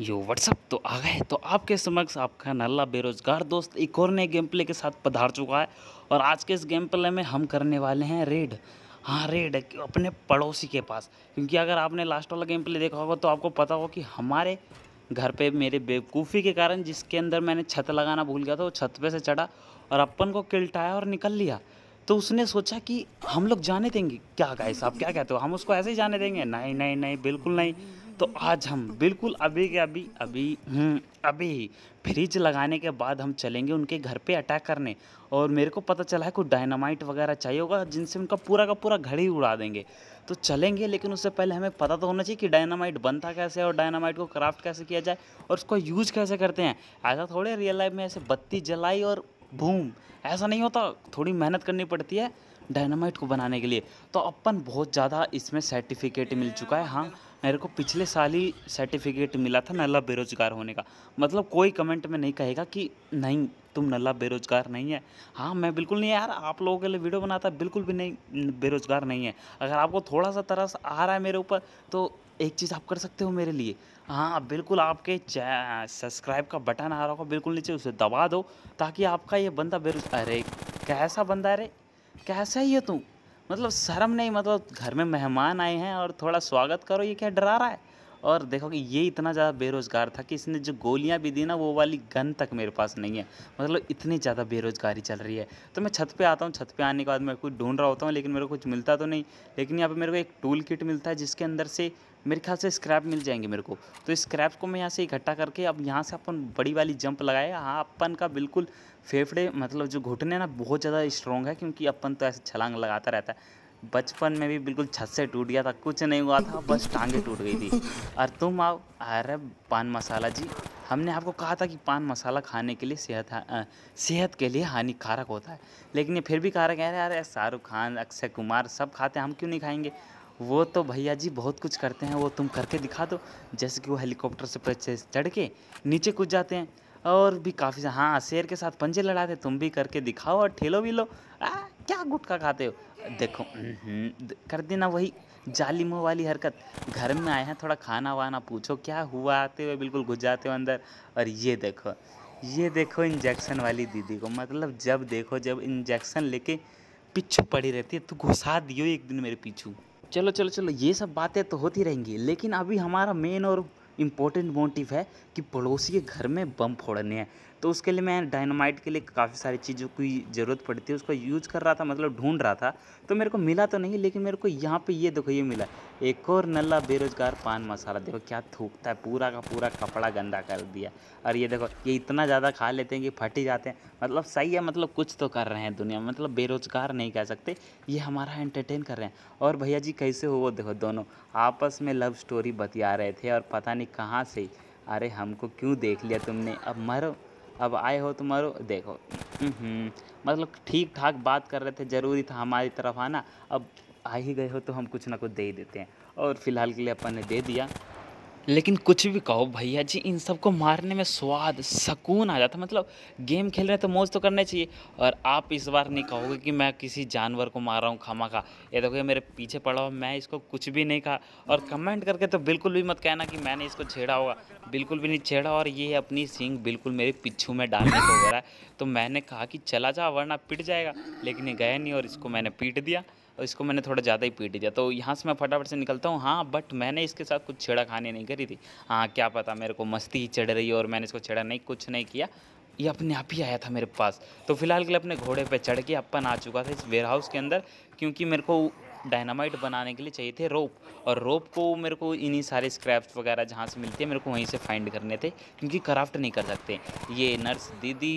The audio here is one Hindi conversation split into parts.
यो व्हाट्सअप तो आ गए तो आपके समक्ष आपका नल्ला बेरोजगार दोस्त एक और नए गेम प्ले के साथ पधार चुका है और आज के इस गेम प्ले में हम करने वाले हैं रेड हाँ रेड अपने पड़ोसी के पास क्योंकि अगर आपने लास्ट वाला गेम प्ले देखा होगा तो आपको पता होगा कि हमारे घर पे मेरे बेवकूफ़ी के कारण जिसके अंदर मैंने छत लगाना भूल गया था वो छत पे से चढ़ा और अपन को किल्टाया और निकल लिया तो उसने सोचा कि हम लोग जाने देंगे क्या गाय साहब क्या कहते हो हम उसको ऐसे ही जाने देंगे नहीं नहीं नहीं बिल्कुल नहीं तो आज हम बिल्कुल अभी के अभी अभी हम्म, अभी ही फ्रिज लगाने के बाद हम चलेंगे उनके घर पे अटैक करने और मेरे को पता चला है कुछ डायनामाइट वगैरह चाहिए होगा जिनसे उनका पूरा का पूरा घर ही उड़ा देंगे तो चलेंगे लेकिन उससे पहले हमें पता तो होना चाहिए कि डायनामाइट बनता कैसे है और डायनामाइट को क्राफ्ट कैसे किया जाए और उसको यूज़ कैसे करते हैं ऐसा थोड़े रियल लाइफ में ऐसे बत्ती जलाई और भूम ऐसा नहीं होता थोड़ी मेहनत करनी पड़ती है डायनामाइट को बनाने के लिए तो अपन बहुत ज़्यादा इसमें सर्टिफिकेट मिल चुका है हाँ मेरे को पिछले साल ही सर्टिफिकेट मिला था नल्ला बेरोजगार होने का मतलब कोई कमेंट में नहीं कहेगा कि नहीं तुम नल्ला बेरोजगार नहीं है हाँ मैं बिल्कुल नहीं यार आप लोगों के लिए वीडियो बनाता बिल्कुल भी नहीं बेरोजगार नहीं है अगर आपको थोड़ा सा तरस आ रहा है मेरे ऊपर तो एक चीज़ आप कर सकते हो मेरे लिए हाँ बिल्कुल आपके सब्सक्राइब का बटन आ रहा होगा बिल्कुल नीचे उसे दबा दो ताकि आपका ये बंदा बेरोज अरे कैसा बंदा अरे कैसा ही है तू मतलब शर्म नहीं मतलब घर में मेहमान आए हैं और थोड़ा स्वागत करो ये क्या डरा रहा है और देखो कि ये इतना ज़्यादा बेरोज़गार था कि इसने जो गोलियां भी दी ना वो वाली गन तक मेरे पास नहीं है मतलब इतनी ज़्यादा बेरोज़गारी चल रही है तो मैं छत पे आता हूँ छत पे आने के बाद मैं कुछ ढूंढ रहा होता हूँ लेकिन मेरे को कुछ मिलता तो नहीं लेकिन यहाँ पे मेरे को एक टूल किट मिलता है जिसके अंदर से मेरे ख्याल से स्क्रैप मिल जाएंगे मेरे को तो स्क्रैप को मैं यहाँ से इकट्ठा करके अब यहाँ से अपन बड़ी वाली जंप लगाए हाँ अपन का बिल्कुल फेफड़े मतलब जो घुटने ना बहुत ज़्यादा स्ट्रॉन्ग है क्योंकि अपन तो ऐसे छलांग लगाता रहता है बचपन में भी बिल्कुल छत से टूट गया था कुछ नहीं हुआ था बस टांगे टूट गई थी और तुम आओ अरे पान मसाला जी हमने आपको कहा था कि पान मसाला खाने के लिए सेहत आ, सेहत के लिए हानिकारक होता है लेकिन ये फिर भी कहा है कह रहे यार शाहरुख खान अक्षय कुमार सब खाते हैं हम क्यों नहीं खाएंगे वो तो भैया जी बहुत कुछ करते हैं वो तुम करके दिखा दो जैसे कि वो हेलीकॉप्टर से चढ़ के नीचे कूद जाते हैं और भी काफ़ी हाँ शेर के साथ पंजे लड़ाते तुम भी करके दिखाओ और ठेलो भी लो आ, क्या गुटखा खाते हो देखो हम्म, कर देना वही जाली मुँह वाली हरकत घर में आए हैं थोड़ा खाना वाना पूछो क्या हुआ आते हुए बिल्कुल घुस जाते हो अंदर और ये देखो ये देखो इंजेक्शन वाली दीदी को मतलब जब देखो जब इंजेक्शन लेके पिछू पड़ी रहती है तो घुसा दियो एक दिन मेरे पीछू चलो चलो चलो ये सब बातें तो होती रहेंगी लेकिन अभी हमारा मेन और इम्पोर्टेंट मोटिव है कि पड़ोसी के घर में बम फोड़ने हैं तो उसके लिए मैं डायनामाइट के लिए काफ़ी सारी चीज़ों की ज़रूरत पड़ती है उसका यूज़ कर रहा था मतलब ढूंढ रहा था तो मेरे को मिला तो नहीं लेकिन मेरे को यहाँ पे ये देखो ये मिला एक और नल्ला बेरोजगार पान मसाला देखो क्या थूकता है पूरा का पूरा कपड़ा गंदा कर दिया और ये देखो ये इतना ज़्यादा खा लेते हैं कि फट ही जाते हैं मतलब सही है मतलब कुछ तो कर रहे हैं दुनिया में मतलब बेरोजगार नहीं कह सकते ये हमारा एंटरटेन कर रहे हैं और भैया जी कैसे हो वो देखो दोनों आपस में लव स्टोरी बतिया रहे थे और पता नहीं कहाँ से अरे हमको क्यों देख लिया तुमने अब मरो अब आए हो तो मरो देखो हम्म, मतलब ठीक ठाक बात कर रहे थे ज़रूरी था हमारी तरफ आना अब आ ही गए हो तो हम कुछ ना कुछ दे ही देते हैं और फिलहाल के लिए अपन ने दे दिया लेकिन कुछ भी कहो भैया जी इन सबको मारने में स्वाद सुकून आ जाता मतलब गेम खेल रहे हैं तो मौज तो करना चाहिए और आप इस बार नहीं कहोगे कि मैं किसी जानवर को मार रहा हूँ खामा खा ये देखो ये मेरे पीछे पड़ा हुआ मैं इसको कुछ भी नहीं कहा और कमेंट करके तो बिल्कुल भी मत कहना कि मैंने इसको छेड़ा होगा बिल्कुल भी नहीं छेड़ा और ये अपनी सींग बिल्कुल मेरे पिछू में डालने को हो रहा है तो मैंने कहा कि चला जा वरना पिट जाएगा लेकिन ये गया नहीं और इसको मैंने पीट दिया और इसको मैंने थोड़ा ज़्यादा ही पीट दिया तो यहाँ से मैं फटाफट से निकलता हूँ हाँ बट मैंने इसके साथ कुछ छेड़ा खाने नहीं करी थी हाँ क्या पता मेरे को मस्ती ही चढ़ रही है और मैंने इसको छेड़ा नहीं कुछ नहीं किया ये अपने आप ही आया था मेरे पास तो फिलहाल के लिए अपने घोड़े पे चढ़ के अपन आ चुका था इस वेयर हाउस के अंदर क्योंकि मेरे को डायनामाइट बनाने के लिए चाहिए थे रोप और रोप को मेरे को इन्हीं सारे स्क्रैप्स वगैरह जहाँ से मिलते हैं मेरे को वहीं से फाइंड करने थे क्योंकि क्राफ्ट नहीं कर सकते ये नर्स दीदी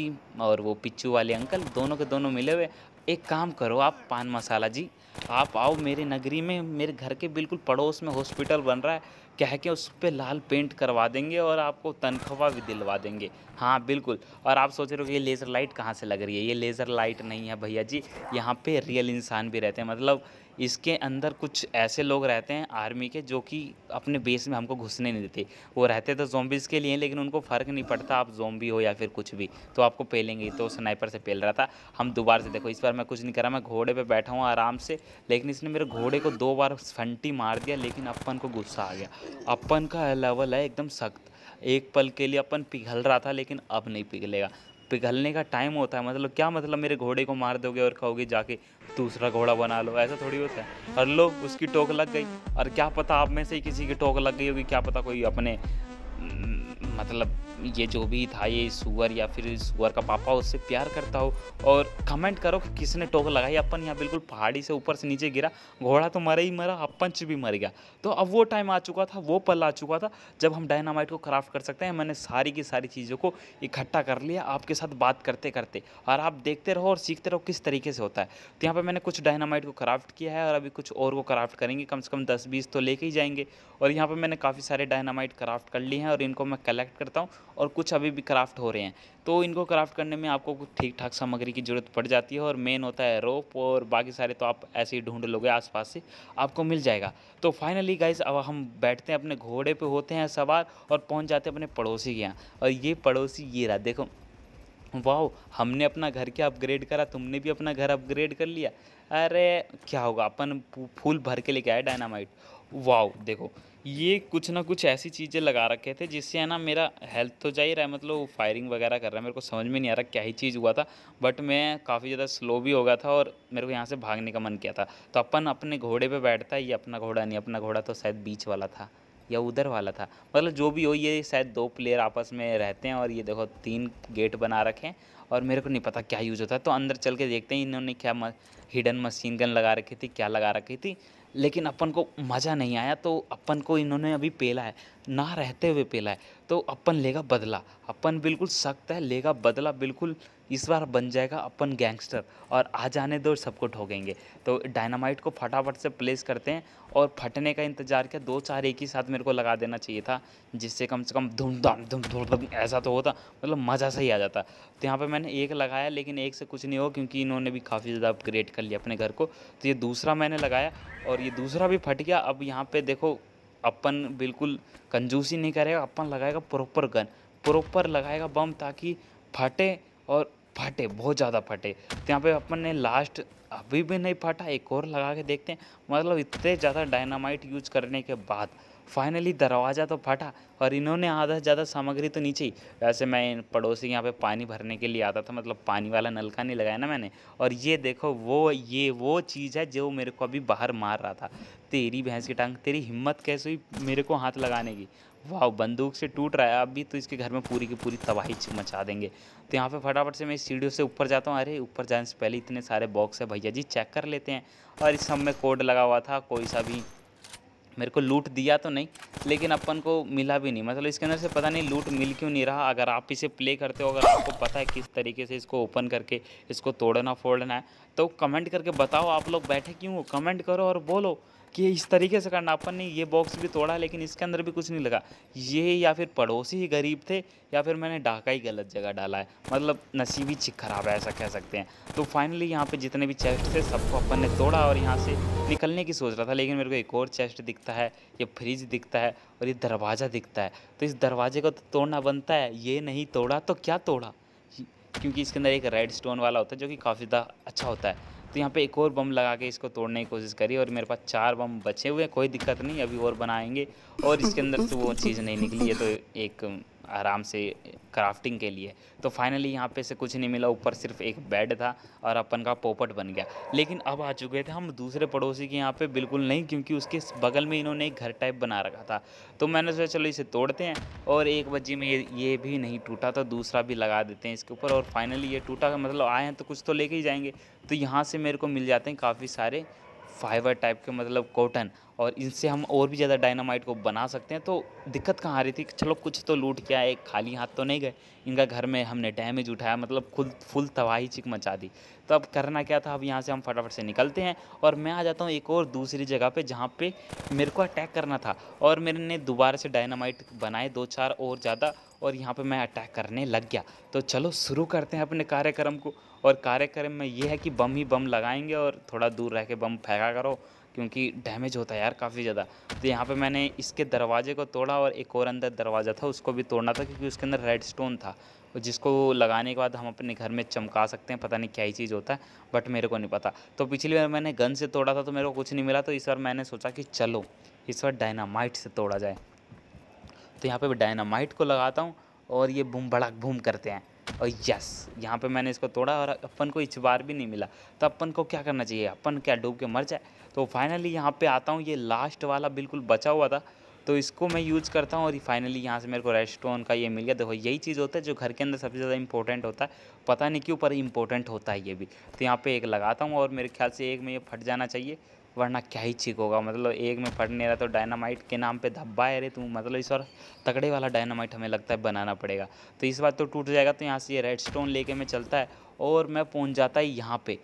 और वो पिच्चू वाले अंकल दोनों के दोनों मिले हुए एक काम करो आप पान मसाला जी आप आओ मेरे नगरी में मेरे घर के बिल्कुल पड़ोस में हॉस्पिटल बन रहा है कह के उस पर लाल पेंट करवा देंगे और आपको तनख्वाह भी दिलवा देंगे हाँ बिल्कुल और आप सोच रहे हो कि ये लेज़र लाइट कहाँ से लग रही है ये लेज़र लाइट नहीं है भैया जी यहाँ पे रियल इंसान भी रहते हैं मतलब इसके अंदर कुछ ऐसे लोग रहते हैं आर्मी के जो कि अपने बेस में हमको घुसने नहीं देते वो रहते तो जोम्बिस के लिए लेकिन उनको फ़र्क नहीं पड़ता आप जोम्बी हो या फिर कुछ भी तो आपको पेलेंगे तो स्नाइपर से पेल रहा था हम दोबारा से देखो इस बार मैं कुछ नहीं कर रहा मैं घोड़े पर बैठा हूँ आराम से लेकिन इसने मेरे घोड़े को दो बार फंटी मार दिया लेकिन अपन को गुस्सा आ गया अपन का लेवल है एकदम सख्त एक पल के लिए अपन पिघल रहा था लेकिन अब नहीं पिघलेगा पिघलने का टाइम होता है मतलब क्या मतलब मेरे घोड़े को मार दोगे और कहोगे जाके दूसरा घोड़ा बना लो ऐसा थोड़ी होता है और लो उसकी टोक लग गई और क्या पता आप में से ही किसी की टोक लग गई होगी क्या पता कोई अपने मतलब ये जो भी था ये सुअर या फिर सुअर का पापा उससे प्यार करता हो और कमेंट करो कि किसने टोक लगाई अपन यहाँ बिल्कुल पहाड़ी से ऊपर से नीचे गिरा घोड़ा तो मरा ही मरा अपन भी मर गया तो अब वो टाइम आ चुका था वो पल आ चुका था जब हम डायनामाइट को क्राफ्ट कर सकते हैं मैंने सारी की सारी चीज़ों को इकट्ठा कर लिया आपके साथ बात करते करते और आप देखते रहो और सीखते रहो किस तरीके से होता है तो यहाँ पर मैंने कुछ डायनामाइट को क्राफ्ट किया है और अभी कुछ और को क्राफ्ट करेंगे कम से कम दस बीस तो लेके ही जाएंगे और यहाँ पर मैंने काफ़ी सारे डायनामाइट क्राफ्ट कर लिए हैं और इनको मैं कलेक्ट करता हूँ और कुछ अभी भी क्राफ्ट हो रहे हैं तो इनको क्राफ्ट करने में आपको कुछ ठीक ठाक सामग्री की ज़रूरत पड़ जाती है और मेन होता है रोप और बाकी सारे तो आप ऐसे ही ढूंढ लोगे आसपास से आपको मिल जाएगा तो फाइनली गाइस अब हम बैठते हैं अपने घोड़े पे होते हैं सवार और पहुंच जाते हैं अपने पड़ोसी के यहाँ और ये पड़ोसी ये रहा देखो वाह हमने अपना घर क्या अपग्रेड करा तुमने भी अपना घर अपग्रेड कर लिया अरे क्या होगा अपन फूल भर के लेके आए डायनामाइट वाह देखो ये कुछ ना कुछ ऐसी चीज़ें लगा रखे थे जिससे है ना मेरा हेल्थ तो जा ही रहा है मतलब वो फायरिंग वगैरह कर रहा है मेरे को समझ में नहीं आ रहा क्या ही चीज़ हुआ था बट मैं काफ़ी ज़्यादा स्लो भी हो गया था और मेरे को यहाँ से भागने का मन किया था तो अपन अपने घोड़े पे बैठता है ये अपना घोड़ा नहीं अपना घोड़ा तो शायद बीच वाला था या उधर वाला था मतलब जो भी हो ये शायद दो प्लेयर आपस में रहते हैं और ये देखो तीन गेट बना रखे हैं और मेरे को नहीं पता क्या यूज़ होता है तो अंदर चल के देखते हैं इन्होंने क्या हिडन मशीन गन लगा रखी थी क्या लगा रखी थी लेकिन अपन को मज़ा नहीं आया तो अपन को इन्होंने अभी पेला है ना रहते हुए पेला है तो अपन लेगा बदला अपन बिल्कुल सख्त है लेगा बदला बिल्कुल इस बार बन जाएगा अपन गैंगस्टर और आ जाने दो सबको ठोकेंगे तो डायनामाइट को फटाफट से प्लेस करते हैं और फटने का इंतज़ार किया दो चार एक ही साथ मेरे को लगा देना चाहिए था जिससे कम से कम धूम धाम धूम धूम धम ऐसा तो होता मतलब मज़ा सही आ जाता तो यहाँ पर मैंने एक लगाया लेकिन एक से कुछ नहीं हो क्योंकि इन्होंने भी काफ़ी ज़्यादा अपग्रेड कर लिया अपने घर को तो ये दूसरा मैंने लगाया और ये दूसरा भी फट गया अब यहाँ पर देखो अपन बिल्कुल कंजूसी नहीं करेगा अपन लगाएगा प्रॉपर गन प्रॉपर लगाएगा बम ताकि फटे और फटे बहुत ज़्यादा फटे तो यहाँ पे अपन ने लास्ट अभी भी नहीं फटा एक और लगा के देखते हैं मतलब इतने ज़्यादा डायनामाइट यूज करने के बाद फाइनली दरवाज़ा तो फटा और इन्होंने आधा से ज़्यादा सामग्री तो नीचे ही वैसे मैं पड़ोसी यहाँ पे पानी भरने के लिए आता था मतलब पानी वाला नलका नहीं लगाया ना मैंने और ये देखो वो ये वो चीज़ है जो मेरे को अभी बाहर मार रहा था तेरी भैंस की टांग तेरी हिम्मत कैसे हुई मेरे को हाथ लगाने की वाह बंदूक से टूट रहा है अभी तो इसके घर में पूरी की पूरी तबाही मचा देंगे तो यहाँ पे फटाफट से मैं इस सीढ़ियों से ऊपर जाता हूँ अरे ऊपर जाने से पहले इतने सारे बॉक्स है भैया जी चेक कर लेते हैं और इस समय कोड लगा हुआ था कोई सा भी मेरे को लूट दिया तो नहीं लेकिन अपन को मिला भी नहीं मतलब इसके अंदर से पता नहीं लूट मिल क्यों नहीं रहा अगर आप इसे प्ले करते हो अगर आपको पता है किस तरीके से इसको ओपन करके इसको तोड़ना फोड़ना है तो कमेंट करके बताओ आप लोग बैठे क्यों हो कमेंट करो और बोलो कि इस तरीके से करना अपन ने ये बॉक्स भी तोड़ा लेकिन इसके अंदर भी कुछ नहीं लगा ये या फिर पड़ोसी ही गरीब थे या फिर मैंने डाका ही गलत जगह डाला है मतलब नसीबी चिक खराब है ऐसा कह सकते हैं तो फाइनली यहाँ पे जितने भी चेस्ट थे सबको अपन ने तोड़ा और यहाँ से निकलने की सोच रहा था लेकिन मेरे को एक और चेस्ट दिखता है ये फ्रिज दिखता है और ये दरवाज़ा दिखता है तो इस दरवाजे को तो तोड़ना बनता है ये नहीं तोड़ा तो क्या तोड़ा क्योंकि इसके अंदर एक रेड स्टोन वाला होता है जो कि काफ़ी ज़्यादा अच्छा होता है तो यहाँ पे एक और बम लगा के इसको तोड़ने की कोशिश करी और मेरे पास चार बम बचे हुए कोई दिक्कत नहीं अभी और बनाएंगे और इसके अंदर तो वो चीज़ नहीं निकली है तो एक आराम से क्राफ्टिंग के लिए तो फाइनली यहाँ पे से कुछ नहीं मिला ऊपर सिर्फ एक बेड था और अपन का पोपट बन गया लेकिन अब आ चुके थे हम दूसरे पड़ोसी के यहाँ पे बिल्कुल नहीं क्योंकि उसके बगल में इन्होंने एक घर टाइप बना रखा था तो मैंने सोचा चलो इसे तोड़ते हैं और एक बजे में ये ये भी नहीं टूटा तो दूसरा भी लगा देते हैं इसके ऊपर और फाइनली ये टूटा मतलब आए हैं तो कुछ तो लेके ही जाएंगे तो यहाँ से मेरे को मिल जाते हैं काफ़ी सारे फाइबर टाइप के मतलब कॉटन और इनसे हम और भी ज़्यादा डायनामाइट को बना सकते हैं तो दिक्कत कहाँ आ रही थी चलो कुछ तो लूट के आए खाली हाथ तो नहीं गए इनका घर में हमने डैमेज उठाया मतलब खुद फुल तबाही चिक मचा दी तो अब करना क्या था अब यहाँ से हम फटाफट से निकलते हैं और मैं आ जाता हूँ एक और दूसरी जगह पर जहाँ पर मेरे को अटैक करना था और मैंने दोबारा से डायनामाइट बनाए दो चार और ज़्यादा और यहाँ पर मैं अटैक करने लग गया तो चलो शुरू करते हैं अपने कार्यक्रम को और कार्यक्रम में ये है कि बम ही बम लगाएंगे और थोड़ा दूर रह के बम फेंका करो क्योंकि डैमेज होता है यार काफ़ी ज़्यादा तो यहाँ पे मैंने इसके दरवाजे को तोड़ा और एक और अंदर दरवाज़ा था उसको भी तोड़ना था क्योंकि उसके अंदर रेड स्टोन था जिसको लगाने के बाद हम अपने घर में चमका सकते हैं पता नहीं क्या ही चीज़ होता है बट मेरे को नहीं पता तो पिछली बार मैंने गन से तोड़ा था तो मेरे को कुछ नहीं मिला तो इस बार मैंने सोचा कि चलो इस बार डायनामाइट से तोड़ा जाए तो यहाँ पर डायनामाइट को लगाता हूँ और ये बूम भड़ाक बूम करते हैं और यस यहाँ पे मैंने इसको तोड़ा और अपन को इस बार भी नहीं मिला तो अपन को क्या करना चाहिए अपन क्या डूब के मर जाए तो फाइनली यहाँ पे आता हूँ ये लास्ट वाला बिल्कुल बचा हुआ था तो इसको मैं यूज़ करता हूँ और फाइनली यहाँ से मेरे को रेस्टोन का ये मिल गया देखो यही चीज़ होता है जो घर के अंदर सबसे ज़्यादा इंपॉर्टेंट होता है पता नहीं क्यों पर इंपॉर्टेंट होता है ये भी तो यहाँ पे एक लगाता हूँ और मेरे ख्याल से एक में ये फट जाना चाहिए वरना क्या ही चीक होगा मतलब एक में फट नहीं रहा तो डायनामाइट के नाम पे धब्बा है रे तू मतलब इस बार तगड़े वाला डायनामाइट हमें लगता है बनाना पड़ेगा तो इस बार तो टूट जाएगा तो यहाँ से ये रेड स्टोन लेके मैं चलता है और मैं पहुँच जाता है यहाँ पे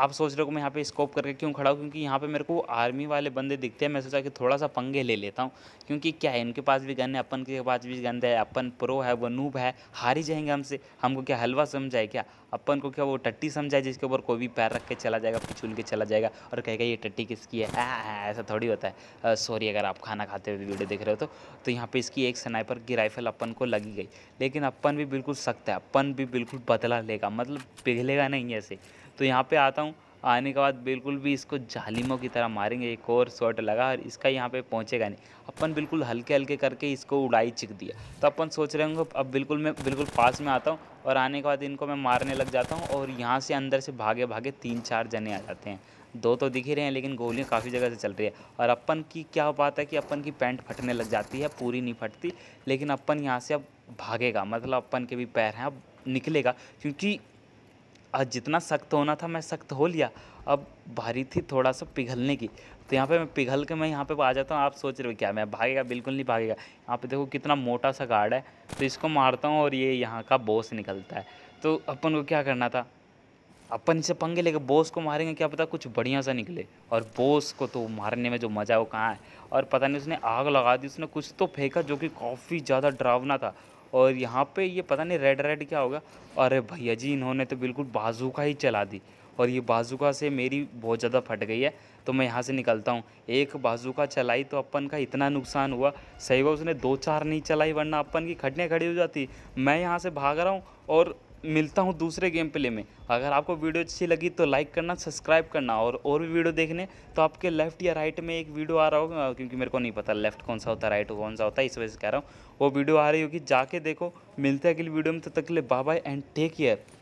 आप सोच रहे हो कि मैं यहाँ पे स्कोप करके क्यों खड़ा हूँ क्योंकि यहाँ पे मेरे को आर्मी वाले बंदे दिखते हैं मैं सोचा कि थोड़ा सा पंगे ले लेता हूँ क्योंकि क्या है इनके पास भी गन है अपन के पास भी गन है अपन प्रो है वो नूब है हार ही जाएंगे हमसे हमको क्या हलवा समझाए क्या अपन को क्या वो टट्टी समझाए जिसके ऊपर कोई भी पैर रख के चला जाएगा पिछुल के चला जाएगा और कहेगा ये टट्टी किसकी है आ, ऐसा थोड़ी होता है सॉरी अगर आप खाना खाते हुए वीडियो देख रहे हो तो तो यहाँ पे इसकी एक स्नाइपर की राइफल अपन को लगी गई लेकिन अपन भी बिल्कुल सख्त है अपन भी बिल्कुल बदला लेगा मतलब पिघलेगा नहीं ऐसे तो यहाँ पर आता हूँ आने के बाद बिल्कुल भी इसको जालिमों की तरह मारेंगे एक और शॉट लगा और इसका यहाँ पे पहुँचेगा नहीं अपन बिल्कुल हल्के हल्के करके इसको उड़ाई चिक दिया तो अपन सोच रहे होंगे अब बिल्कुल मैं बिल्कुल पास में आता हूँ और आने के बाद इनको मैं मारने लग जाता हूँ और यहाँ से अंदर से भागे भागे तीन चार जने आ जाते हैं दो तो दिख ही रहे हैं लेकिन गोलियाँ काफ़ी जगह से चल रही है और अपन की क्या बात है कि अपन की पैंट फटने लग जाती है पूरी नहीं फटती लेकिन अपन यहाँ से अब भागेगा मतलब अपन के भी पैर हैं अब निकलेगा क्योंकि जितना सख्त होना था मैं सख्त हो लिया अब भारी थी थोड़ा सा पिघलने की तो यहाँ पे मैं पिघल के मैं यहाँ पे आ जाता हूँ आप सोच रहे हो क्या मैं भागेगा बिल्कुल नहीं भागेगा यहाँ पे देखो कितना मोटा सा गार्ड है तो इसको मारता हूँ और ये यहाँ का बॉस निकलता है तो अपन को क्या करना था अपन इसे पंगे लेकर बॉस को मारेंगे क्या पता कुछ बढ़िया सा निकले और बॉस को तो मारने में जो मज़ा है वो कहाँ है और पता नहीं उसने आग लगा दी उसने कुछ तो फेंका जो कि काफ़ी ज़्यादा डरावना था और यहाँ पे ये पता नहीं रेड रेड क्या होगा अरे भैया जी इन्होंने तो बिल्कुल बाजू का ही चला दी और ये बाजूका से मेरी बहुत ज़्यादा फट गई है तो मैं यहाँ से निकलता हूँ एक बाजू का चलाई तो अपन का इतना नुकसान हुआ सही हुआ उसने दो चार नहीं चलाई वरना अपन की खटने खड़ी हो जाती मैं यहाँ से भाग रहा हूँ और मिलता हूँ दूसरे गेम प्ले में अगर आपको वीडियो अच्छी लगी तो लाइक करना सब्सक्राइब करना और और भी वीडियो देखने तो आपके लेफ्ट या राइट में एक वीडियो आ रहा होगा क्योंकि मेरे को नहीं पता लेफ्ट कौन सा होता है राइट कौन सा होता है इस वजह से कह रहा हूँ वो वीडियो आ रही होगी जाके देखो मिलते अगली वीडियो में तब तो तक ले bye bye and take care